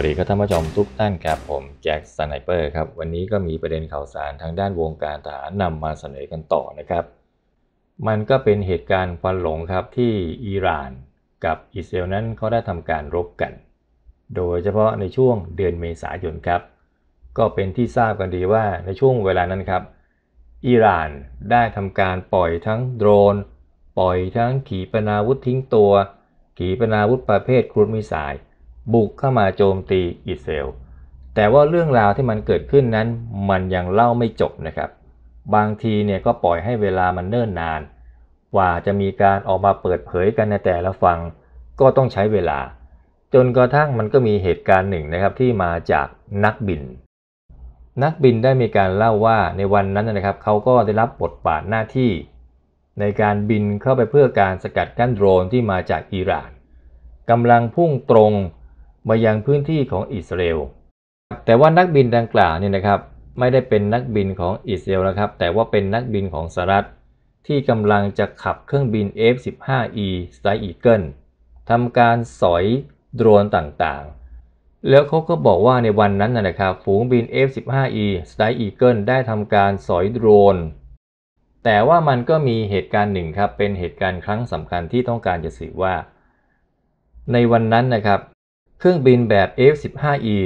วัสดีครับท่านผู้ชมทุกท่านครับผมแจ็คสไนเปอร์ครับวันนี้ก็มีประเด็นข่าวสารทางด้านวงการทหารนำมาเสนอกันต่อนะครับ มันก็เป็นเหตุการณ์ควันหลงครับที่อิหร่านกับอิสราเอลนั้นเขาได้ทำการรบกัน โดยเฉพาะในช่วงเดือนเมษายนครับ ก็เป็นที่ทราบกันดีว่าในช่วงเวลานั้นครับอิหร่านได้ทำการปล่อยทั้งโดรนปล่อยทั้งขีปนาวุธทิ้งตัวขีปนาวุธประเภทครุฑมิสไซล์บุกเข้ามาโจมตีอิสราเอลแต่ว่าเรื่องราวที่มันเกิดขึ้นนั้นมันยังเล่าไม่จบนะครับ บางทีเนี่ยก็ปล่อยให้เวลามันเนิ่นนาน ว่าจะมีการออกมาเปิดเผยกันในแต่ละฝั่งก็ต้องใช้เวลา จนกระทั่งมันก็มีเหตุการณ์หนึ่งนะครับที่มาจากนักบิน นักบินได้มีการเล่าว่าในวันนั้นนะครับเขาก็ได้รับบทบาทหน้าที่ ในการบินเข้าไปเพื่อการสกัดกั้นโดรนที่มาจากอิหร่านกำลังพุ่งตรงมายังพื้นที่ของอิสราเอล แต่ว่านักบินดังกล่าวเนี่ยนะครับ ไม่ได้เป็นนักบินของอิสราเอลนะครับ แต่ว่าเป็นนักบินของสหรัฐที่กำลังจะขับเครื่องบิน F-15E Strike Eagle ทำการสอยโดรนต่าง ๆ แล้วเขาก็บอกว่าในวันนั้นนะครับ ฝูงบิน F-15E Strike Eagle ได้ทำการสอยโดรน แต่ว่ามันก็มีเหตุการณ์หนึ่งครับ เป็นเหตุการณ์ครั้งสำคัญที่ต้องการจะสื่อว่า ในวันนั้นนะครับเครื่องบินแบบ F-15E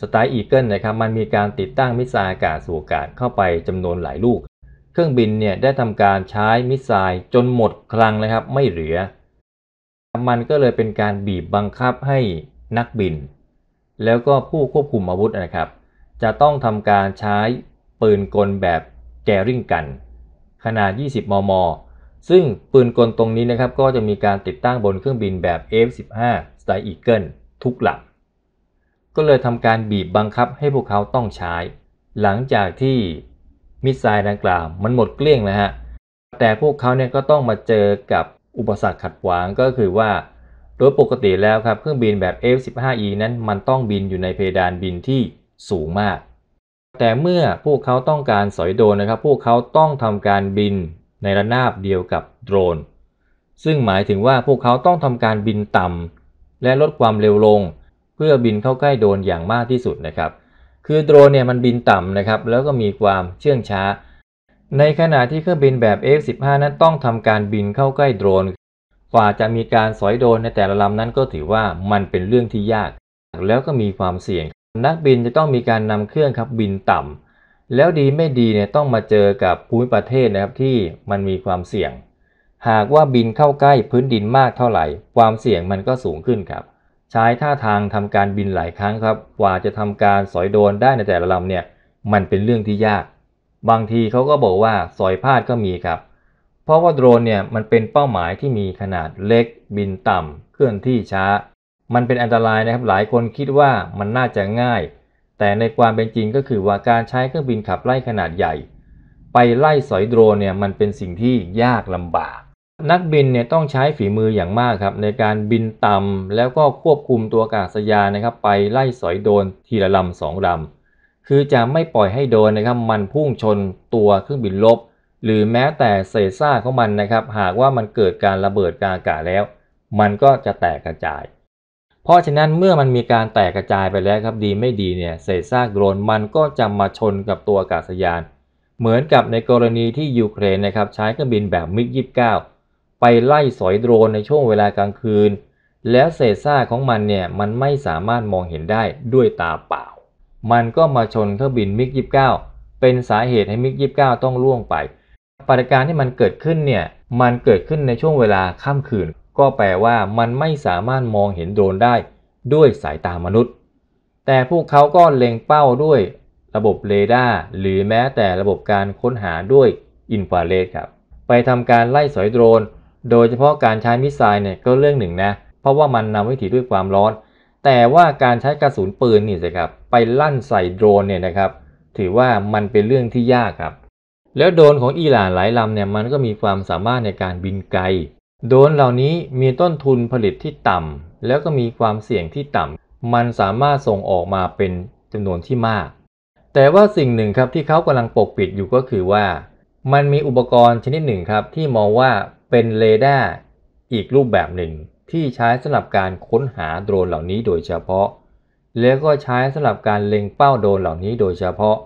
สไตล์อีเกิลนะครับ มันมีการติดตั้งมิสไซล์อากาศสู่อากาศเข้าไปจำนวนหลายลูก เครื่องบินเนี่ย ได้ทำการใช้มิสไซล์จนหมดคลังเลยครับ ไม่เหลือ มันก็เลยเป็นการบีบบังคับให้นักบิน แล้วก็ผู้ควบคุมอาวุธนะครับ จะต้องทำการใช้ปืนกลแบบแกริงกัน ขนาด 20 มม ซึ่งปืนกลตรงนี้นะครับ ก็จะมีการติดตั้งบนเครื่องบินแบบ F-15 Strike Eagle ทุกหลัก ก็เลยทำการบีบบังคับให้พวกเขาต้องใช้ หลังจากที่มิสไซล์ดังกล่าวมันหมดเกลี้ยงแล้วฮะ แต่พวกเขาเนี่ยก็ต้องมาเจอกับอุปสรรคขัดขวางก็คือว่า โดยปกติแล้วครับเครื่องบินแบบ F-15E นั้นมันต้องบินอยู่ในเพดานบินที่สูงมาก แต่เมื่อพวกเขาต้องการสอยโดรนนะครับ พวกเขาต้องทำการบินในระนาบเดียวกับโดรน ซึ่งหมายถึงว่าพวกเขาต้องทำการบินต่ำและลดความเร็วลง เพื่อบินเข้าใกล้โดรนอย่างมากที่สุดนะครับ คือโดรนเนี่ยมันบินต่ำนะครับ แล้วก็มีความเชื่องช้า ในขณะที่เครื่องบินแบบ F-15 นั้นต้องทำการบินเข้าใกล้โดรน กว่าจะมีการสอยโดรนในแต่ละลำนั้นก็ถือว่ามันเป็นเรื่องที่ยาก แล้วก็มีความเสี่ยง นักบินจะต้องมีการนำเครื่องครับบินต่ำแล้วดีไม่ดีเนี่ยต้องมาเจอกับภูมิประเทศนะครับที่มันมีความเสี่ยงหากว่าบินเข้าใกล้พื้นดินมากเท่าไหร่ ความเสี่ยงมันก็สูงขึ้นครับ ใช้ท่าทางทำการบินหลายครั้งครับกว่าจะทำการสอยโดนได้ในแต่ละลำเนี่ยมันเป็นเรื่องที่ยาก บางทีเขาก็บอกว่าสอยพลาดก็มีครับ เพราะว่าโดรนเนี่ยมันเป็นเป้าหมายที่มีขนาดเล็ก บินต่ำเคลื่อนที่ช้า มันเป็นอันตรายนะครับหลายคนคิดว่ามันน่าจะง่าย แต่ในความเป็นจริงก็คือว่าการใช้เครื่องบินขับไล่ขนาดใหญ่ ไปไล่สอยโดรนเนี่ยมันเป็นสิ่งที่ยากลำบากนักบินเนี่ยต้องใช้ฝีมืออย่างมากครับในการบินต่ำแล้วก็ควบคุมตัวอากาศยานนะครับไปไล่สอยโดนทีละลำสองลำคือจะไม่ปล่อยให้โดนนะครับมันพุ่งชนตัวเครื่องบินลบ หรือแม้แต่เศษซากของมันนะครับหากว่ามันเกิดการระเบิดกากาศแล้ว มันก็จะแตกกระจาย เพราะฉะนั้นเมื่อมันมีการแตกกระจายไปแล้วครับดีไม่ดีเนี่ยเศษซากโดรนมันก็จะมาชนกับตัวอากาศยาน เหมือนกับในกรณีที่ยูเครนนะครับใช้เครื่องบินแบบมิก29ไปไล่สอยโดรนในช่วงเวลากลางคืน แล้วเศษซ่าของมันเนี่ยมันไม่สามารถมองเห็นได้ด้วยตาเปล่า มันก็มาชนเครื่องบินมิก29 เป็นสาเหตุให้มิก29ต้องล่วงไปปฏิการที่มันเกิดขึ้นเนี่ยมันเกิดขึ้นในช่วงเวลาค่ำคืน ก็แปลว่ามันไม่สามารถมองเห็นโดรนได้ ด้วยสายตามนุษย์ แต่พวกเขาก็เล็งเป้าด้วยระบบเรดาร์หรือแม้แต่ระบบการค้นหาด้วยอินฟราเรดครับไปทำการไล่สอยโดรนโดยเฉพาะการใช้มิสไซล์เนี่ยก็เรื่องหนึ่งนะ เพราะว่ามันนำวิถีด้วยความร้อน แต่ว่าการใช้กระสุนปืนนี่สิครับ ไปลั่นใส่โดรนเนี่ยนะครับ ถือว่ามันเป็นเรื่องที่ยากครับ แล้วโดรนของอิหร่านหลายลำเนี่ยมันก็มีความสามารถในการบินไกล โดรนเหล่านี้มีต้นทุนผลิตที่ต่ำแล้วก็มีความเสี่ยงที่ต่ำมันสามารถส่งออกมาเป็นจำนวนที่มาก แต่ว่าสิ่งหนึ่งครับที่เขากำลังปกปิดอยู่ก็คือว่า มันมีอุปกรณ์ชนิดหนึ่งครับที่มองว่าเป็นเรดาร์อีกรูปแบบหนึ่งที่ใช้สำหรับการค้นหาโดรนเหล่านี้โดยเฉพาะแล้วก็ใช้สำหรับการเล็งเป้าโดรนเหล่านี้โดยเฉพาะ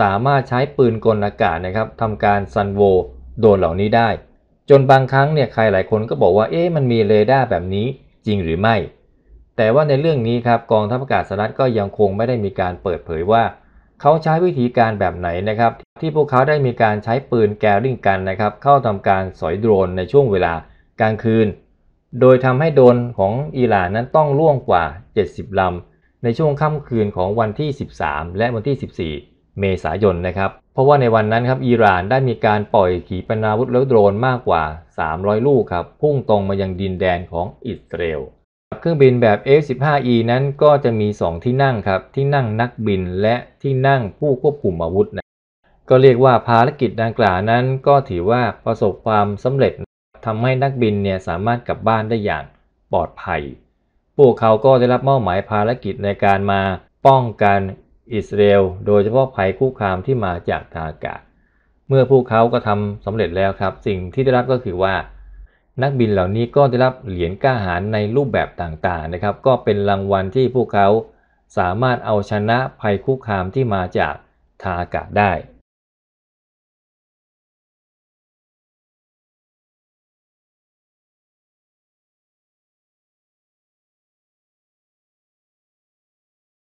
สามารถใช้ปืนกลอากาศนะครับทำการซันโวโดรนเหล่านี้ได้จนบางครั้งเนี่ยใครหลายคนก็บอกว่าเอ๊ะมันมีเรดาร์แบบนี้จริงหรือไม่แต่ว่าในเรื่องนี้ครับกองทัพอากาศสหรัฐก็ยังคงไม่ได้มีการเปิดเผยว่าเขาใช้วิธีการแบบไหนนะครับ ที่พวกเขาได้มีการใช้ปืนแกริ่งกันนะครับ เข้าทำการสอยโดรนในช่วงเวลากลางคืน โดยทำให้โดรนของอิหร่านนั้นต้องล่วงกว่า 70ลำในช่วงค่ำคืนของวันที่ 13 และวันที่ 14 เมษายนนะครับเพราะว่าในวันนั้นครับอิหร่านได้มีการปล่อยขีปนาวุธและโดรนมากกว่า 300 ลูกครับพุ่งตรงมายังดินแดนของอิสราเอลเครื่องบินแบบ F-15E นั้นก็จะมี 2 ที่นั่ง ครับ ที่นั่งนักบินและที่นั่งผู้ควบคุมอาวุธนะก็เรียกว่าภารกิจดังกล่าวนั้นก็ถือว่าประสบความสำเร็จทำให้นักบินเนี่ยสามารถกลับบ้านได้อย่างปลอดภัยพวกเขาก็ได้รับมอบหมายภารกิจในการมาป้องกันอิสราเอลโดยเฉพาะภัยคุกคามที่มาจากทางอากาศเมื่อพวกเขาก็ทำสำเร็จแล้วครับ สิ่งที่ได้รับก็คือว่านักบินเหล่านี้ก็ได้รับเหรียญกล้าหาญในรูปแบบต่างๆนะครับก็เป็นรางวัลที่พวกเขาสามารถเอาชนะภัยคุกคามที่มาจากทางอากาศได้